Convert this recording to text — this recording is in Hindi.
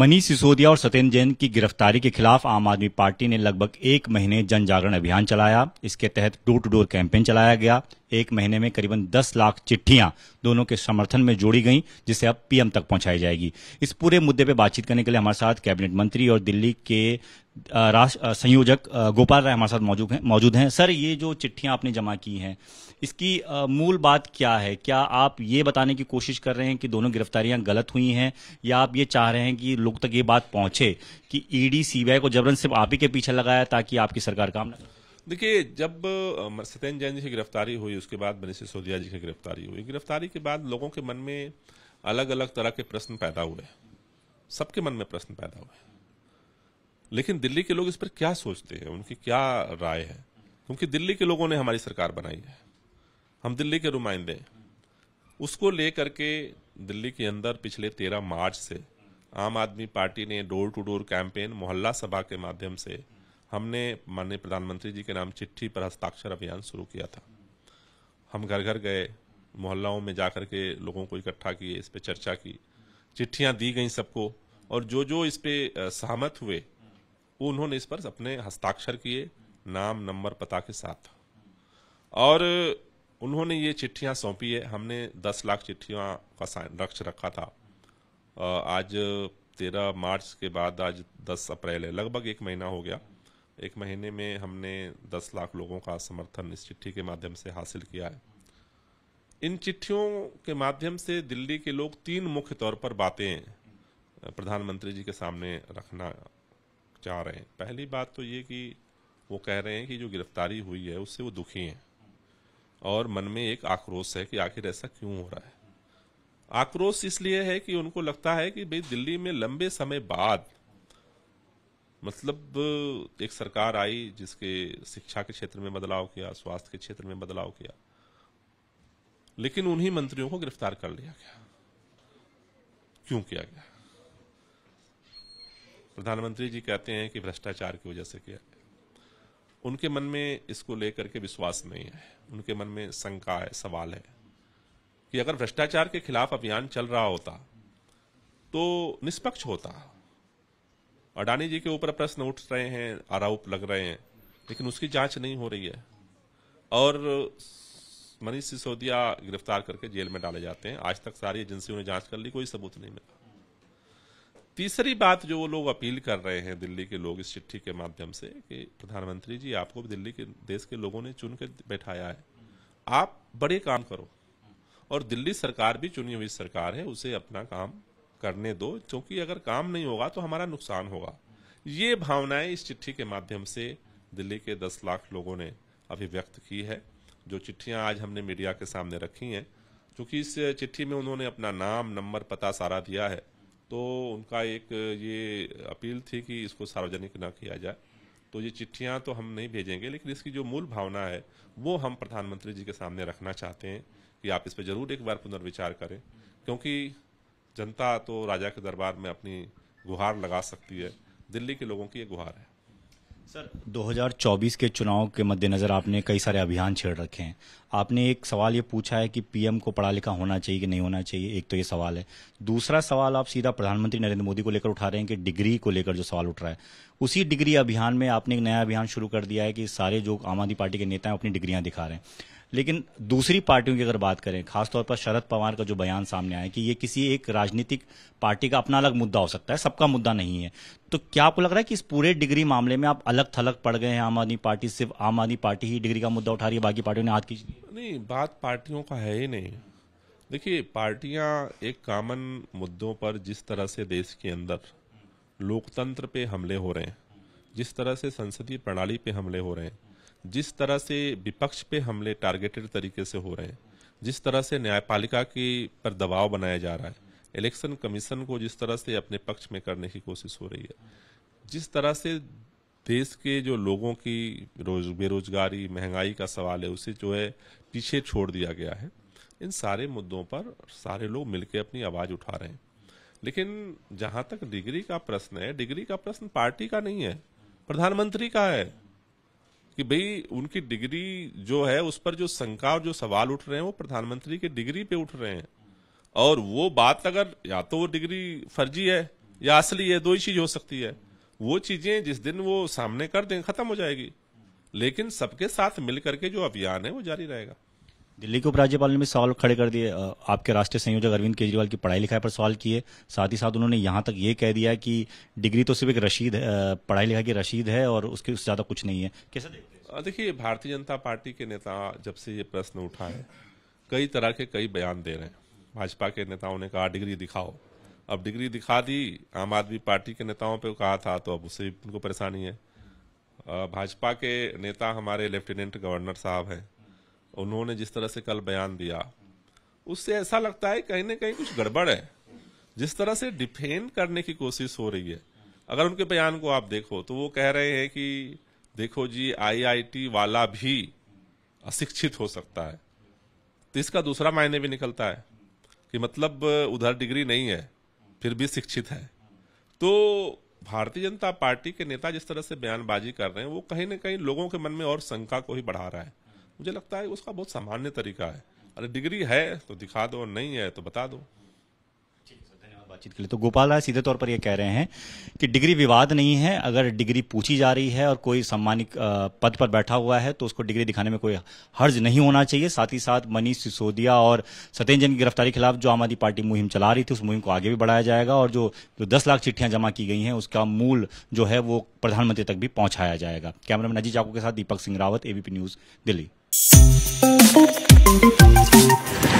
मनीष सिसोदिया और सत्येंद्र जैन की गिरफ्तारी के खिलाफ आम आदमी पार्टी ने लगभग एक महीने जन जागरण अभियान चलाया इसके तहत डोर टू डोर कैंपेन चलाया गया एक महीने में करीबन 10 लाख चिट्ठियां दोनों के समर्थन में जोड़ी गई जिसे अब पीएम तक पहुंचाई जाएगी इस पूरे मुद्दे पर बातचीत करने के लिए हमारे साथ कैबिनेट मंत्री और दिल्ली के राष्ट्र संयोजक गोपाल राय हमारे साथ मौजूद हैं मौजूद हैं सर ये जो चिट्ठियां आपने जमा की हैं इसकी मूल बात क्या है क्या आप ये बताने की कोशिश कर रहे हैं कि दोनों गिरफ्तारियां गलत हुई हैं या आप ये चाह रहे हैं कि लोग तक ये बात पहुंचे कि ईडी सीबीआई को जबरन सिर्फ आप ही के पीछे लगाया ताकि आपकी सरकार काम न देखिए जब सत्येंद्र जैन जी की गिरफ्तारी हुई उसके बाद मनीष सिसोदिया जी की गिरफ्तारी हुई गिरफ्तारी के बाद लोगों के मन में अलग अलग तरह के प्रश्न पैदा हुए सबके मन में प्रश्न पैदा हुए लेकिन दिल्ली के लोग इस पर क्या सोचते हैं उनकी क्या राय है क्योंकि दिल्ली के लोगों ने हमारी सरकार बनाई है हम दिल्ली के नुमाइंदे उसको लेकर के दिल्ली के अंदर पिछले तेरह मार्च से आम आदमी पार्टी ने डोर टू डोर कैंपेन मोहल्ला सभा के माध्यम से हमने माननीय प्रधानमंत्री जी के नाम चिट्ठी पर हस्ताक्षर अभियान शुरू किया था हम घर घर गए मोहल्लाओं में जाकर के लोगों को इकट्ठा किए इस पर चर्चा की चिट्ठियाँ दी गई सबको और जो जो इस पर सहमत हुए उन्होंने इस पर अपने हस्ताक्षर किए नाम नंबर पता के साथ और उन्होंने ये चिट्ठियां सौंपी है हमने दस लाख चिट्ठियां का लक्ष्य रखा था आज तेरह मार्च के बाद आज दस अप्रैल है लगभग एक महीना हो गया एक महीने में हमने दस लाख लोगों का समर्थन इस चिट्ठी के माध्यम से हासिल किया है इन चिट्ठियों के माध्यम से दिल्ली के लोग तीन मुख्य तौर पर बातें प्रधानमंत्री जी के सामने रखना चाह रहे हैं पहली बात तो ये कि वो कह रहे हैं कि जो गिरफ्तारी हुई है उससे वो दुखी हैं और मन में एक आक्रोश है कि आखिर ऐसा क्यों हो रहा है आक्रोश इसलिए है कि उनको लगता है कि भाई दिल्ली में लंबे समय बाद मतलब एक सरकार आई जिसके शिक्षा के क्षेत्र में बदलाव किया स्वास्थ्य के क्षेत्र में बदलाव किया लेकिन उन्हीं मंत्रियों को गिरफ्तार कर लिया गया क्यों किया गया प्रधानमंत्री जी कहते हैं कि भ्रष्टाचार की वजह से किया गया उनके मन में इसको लेकर के विश्वास नहीं है उनके मन में शंका है सवाल है कि अगर भ्रष्टाचार के खिलाफ अभियान चल रहा होता तो निष्पक्ष होता अडानी जी के ऊपर प्रश्न उठ रहे हैं आरोप लग रहे हैं लेकिन उसकी जांच नहीं हो रही है और मनीष सिसोदिया गिरफ्तार करके जेल में डाले जाते हैं आज तक सारी एजेंसियों ने जांच कर ली कोई सबूत नहीं मिला तीसरी बात जो वो लोग अपील कर रहे हैं दिल्ली के लोग इस चिट्ठी के माध्यम से कि प्रधानमंत्री जी आपको भी दिल्ली के देश के लोगों ने चुन कर बैठाया है आप बड़े काम करो और दिल्ली सरकार भी चुनी हुई सरकार है उसे अपना काम करने दो क्योंकि अगर काम नहीं होगा तो हमारा नुकसान होगा ये भावनाएं इस चिट्ठी के माध्यम से दिल्ली के दस लाख लोगों ने अभिव्यक्त की है जो चिट्ठियां आज हमने मीडिया के सामने रखी हैं क्योंकि इस चिट्ठी में उन्होंने अपना नाम नंबर पता सारा दिया है तो उनका एक ये अपील थी कि इसको सार्वजनिक ना किया जाए तो ये चिट्ठियाँ तो हम नहीं भेजेंगे लेकिन इसकी जो मूल भावना है वो हम प्रधानमंत्री जी के सामने रखना चाहते हैं कि आप इस पर जरूर एक बार पुनर्विचार करें क्योंकि जनता तो राजा के दरबार में अपनी गुहार लगा सकती है दिल्ली के लोगों की ये गुहार है सर 2024 के चुनाव के मद्देनज़र आपने कई सारे अभियान छेड़ रखे हैं आपने एक सवाल ये पूछा है कि पीएम को पढ़ा लिखा होना चाहिए कि नहीं होना चाहिए एक तो ये सवाल है दूसरा सवाल आप सीधा प्रधानमंत्री नरेंद्र मोदी को लेकर उठा रहे हैं कि डिग्री को लेकर जो सवाल उठ रहा है उसी डिग्री अभियान में आपने एक नया अभियान शुरू कर दिया है कि सारे जो आम आदमी पार्टी के नेता हैं अपनी डिग्रियां दिखा रहे हैं लेकिन दूसरी पार्टियों की अगर बात करें खासतौर पर शरद पवार का जो बयान सामने आया कि ये किसी एक राजनीतिक पार्टी का अपना अलग मुद्दा हो सकता है सबका मुद्दा नहीं है तो क्या आपको लग रहा है कि इस पूरे डिग्री मामले में आप अलग थलग पड़ गए हैं आम आदमी पार्टी सिर्फ आम आदमी पार्टी ही डिग्री का मुद्दा उठा रही है बाकी पार्टियों ने हाथ की नहीं बात पार्टियों का है ही नहीं देखिए पार्टियां एक कॉमन मुद्दों पर जिस तरह से देश के अंदर लोकतंत्र पे हमले हो रहे हैं जिस तरह से संसदीय प्रणाली पे हमले हो रहे हैं जिस तरह से विपक्ष पे हमले टारगेटेड तरीके से हो रहे हैं जिस तरह से न्यायपालिका की पर दबाव बनाया जा रहा है इलेक्शन कमीशन को जिस तरह से अपने पक्ष में करने की कोशिश हो रही है जिस तरह से देश के जो लोगों की रोज बेरोजगारी महंगाई का सवाल है उसे जो है पीछे छोड़ दिया गया है इन सारे मुद्दों पर सारे लोग मिलकर अपनी आवाज़ उठा रहे हैं लेकिन जहां तक डिग्री का प्रश्न है डिग्री का प्रश्न पार्टी का नहीं है प्रधानमंत्री का है कि भाई उनकी डिग्री जो है उस पर जो शंका और जो सवाल उठ रहे हैं वो प्रधानमंत्री के डिग्री पे उठ रहे हैं और वो बात अगर या तो वो डिग्री फर्जी है या असली है दो ही चीज हो सकती है वो चीजें जिस दिन वो सामने कर दें खत्म हो जाएगी लेकिन सबके साथ मिलकर के जो अभियान है वो जारी रहेगा दिल्ली के उपराज्यपाल ने भी सवाल खड़े कर दिए आपके राष्ट्रीय संयोजक अरविंद केजरीवाल की पढ़ाई लिखाई पर सवाल किए साथ ही साथ उन्होंने यहाँ तक ये कह दिया कि डिग्री तो सिर्फ एक रशीद है पढ़ाई लिखाई की रशीद है और उसके उससे ज़्यादा कुछ नहीं है कैसे देखते देखिए भारतीय जनता पार्टी के नेता जब से ये प्रश्न उठा है कई तरह के कई बयान दे रहे हैं भाजपा के नेताओं ने कहा डिग्री दिखाओ अब डिग्री दिखा दी आम आदमी पार्टी के नेताओं पर कहा था तो अब उससे उनको परेशानी है भाजपा के नेता हमारे लेफ्टिनेंट गवर्नर साहब हैं उन्होंने जिस तरह से कल बयान दिया उससे ऐसा लगता है कहीं ना कहीं कुछ गड़बड़ है जिस तरह से डिफेंड करने की कोशिश हो रही है अगर उनके बयान को आप देखो तो वो कह रहे हैं कि देखो जी आईआईटी वाला भी अशिक्षित हो सकता है तो इसका दूसरा मायने भी निकलता है कि मतलब उधर डिग्री नहीं है फिर भी शिक्षित है तो भारतीय जनता पार्टी के नेता जिस तरह से बयानबाजी कर रहे हैं वो कहीं ना कहीं लोगों के मन में और शंका को ही बढ़ा रहा है मुझे लगता है उसका बहुत सामान्य तरीका है अरे डिग्री है तो दिखा दो नहीं है तो बता दो बातचीत के लिए तो गोपाल राय सीधे तौर पर यह कह रहे हैं कि डिग्री विवाद नहीं है अगर डिग्री पूछी जा रही है और कोई सम्मानित पद पर बैठा हुआ है तो उसको डिग्री दिखाने में कोई हर्ज नहीं होना चाहिए साथ ही साथ मनीष सिसोदिया और जैन की गिरफ्तारी के खिलाफ जो आम आदमी पार्टी मुहिम चला रही थी उस मुहिम को आगे भी बढ़ाया जाएगा और जो जो दस लाख चिट्ठियां जमा की गई हैं उसका मूल जो है वो प्रधानमंत्री तक भी पहुंचाया जाएगा कैमरा मैन अजीत चाकू के साथ Deepak Singh Rawat ABP news Delhi thanks